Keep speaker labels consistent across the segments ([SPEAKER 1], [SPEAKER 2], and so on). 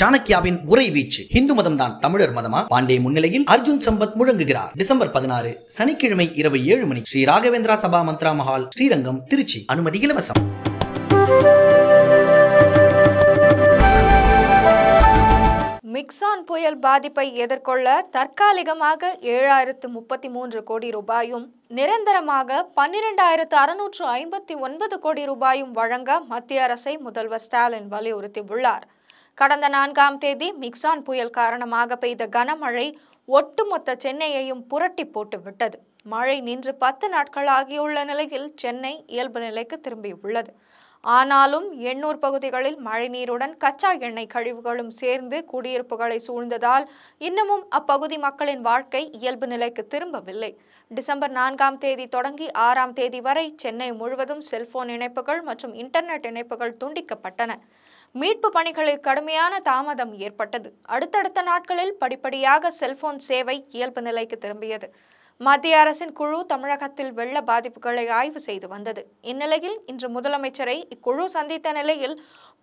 [SPEAKER 1] சாணக்கியாவின் உரை வீச்சு இந்து மதம் தான் தமிழர் மதமா பாண்டே முன்னிலையில் அர்ஜுன் சம்பத் முழங்குகிறார் டிசம்பர் பதினாறு சனிக்கிழமை இரவு ஏழு மணி ஸ்ரீ ராகவேந்திரா சபா மந்த்ரா மஹால் ஸ்ரீரங்கம் திருச்சி அனுமதி இலவசம்
[SPEAKER 2] மிக்சான் புயல் பாதிப்பை எதிர்கொள்ள தற்காலிகமாக ஏழாயிரத்து முப்பத்தி மூன்று கோடி ரூபாயும் நிரந்தரமாக பன்னிரெண்டாயிரத்து அறுநூற்று ஐம்பத்தி ஒன்பது கோடி ரூபாயும் வழங்க மத்திய அரசை முதல்வர் ஸ்டாலின் வலியுறுத்தியுள்ளார் கடந்த நான்காம் தேதி மிக்சான் புயல் காரணமாக பெய்த கனமழை ஒட்டுமொத்த சென்னையையும் புரட்டி போட்டு விட்டது மழை நின்று பத்து நாட்கள் ஆகியுள்ள நிலையில் சென்னை இயல்பு நிலைக்கு திரும்பியுள்ளது ஆனாலும் எண்ணூர் பகுதிகளில் மழைநீருடன் கச்சா எண்ணெய் கழிவுகளும் சேர்ந்து குடியிருப்புகளை சூழ்ந்ததால் இன்னமும் அப்பகுதி மக்களின் வாழ்க்கை இயல்பு நிலைக்கு திரும்பவில்லை டிசம்பர் நான்காம் தேதி தொடங்கி ஆறாம் தேதி வரை சென்னை முழுவதும் செல்போன் இணைப்புகள் மற்றும் இன்டர்நெட் இணைப்புகள் துண்டிக்கப்பட்டன மீட்பு பணிகளில் கடுமையான தாமதம் ஏற்பட்டது அடுத்தடுத்த நாட்களில் படிப்படியாக செல்போன் சேவை இயல்பு நிலைக்கு திரும்பியது மத்திய அரசின் குழு தமிழகத்தில் வெள்ள பாதிப்புகளை ஆய்வு செய்து வந்தது இந்நிலையில் இன்று முதலமைச்சரை இக்குழு சந்தித்த நிலையில்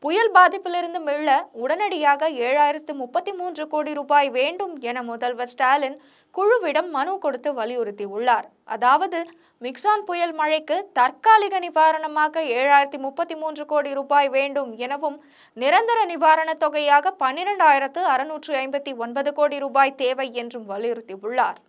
[SPEAKER 2] புயல் பாதிப்பிலிருந்து மெல்ல உடனடியாக ஏழாயிரத்து முப்பத்தி மூன்று கோடி ரூபாய் வேண்டும் என முதல்வர் ஸ்டாலின் குழுவிடம் மனு கொடுத்து வலியுறுத்தி உள்ளார் அதாவது மிக்சான் புயல் மழைக்கு தற்காலிக நிவாரணமாக ஏழாயிரத்தி முப்பத்தி மூன்று கோடி ரூபாய் வேண்டும் எனவும் நிரந்தர நிவாரணத் தொகையாக பன்னிரெண்டாயிரத்து அறுநூற்று ஐம்பத்தி ஒன்பது கோடி ரூபாய் தேவை என்றும் வலியுறுத்தி உள்ளார்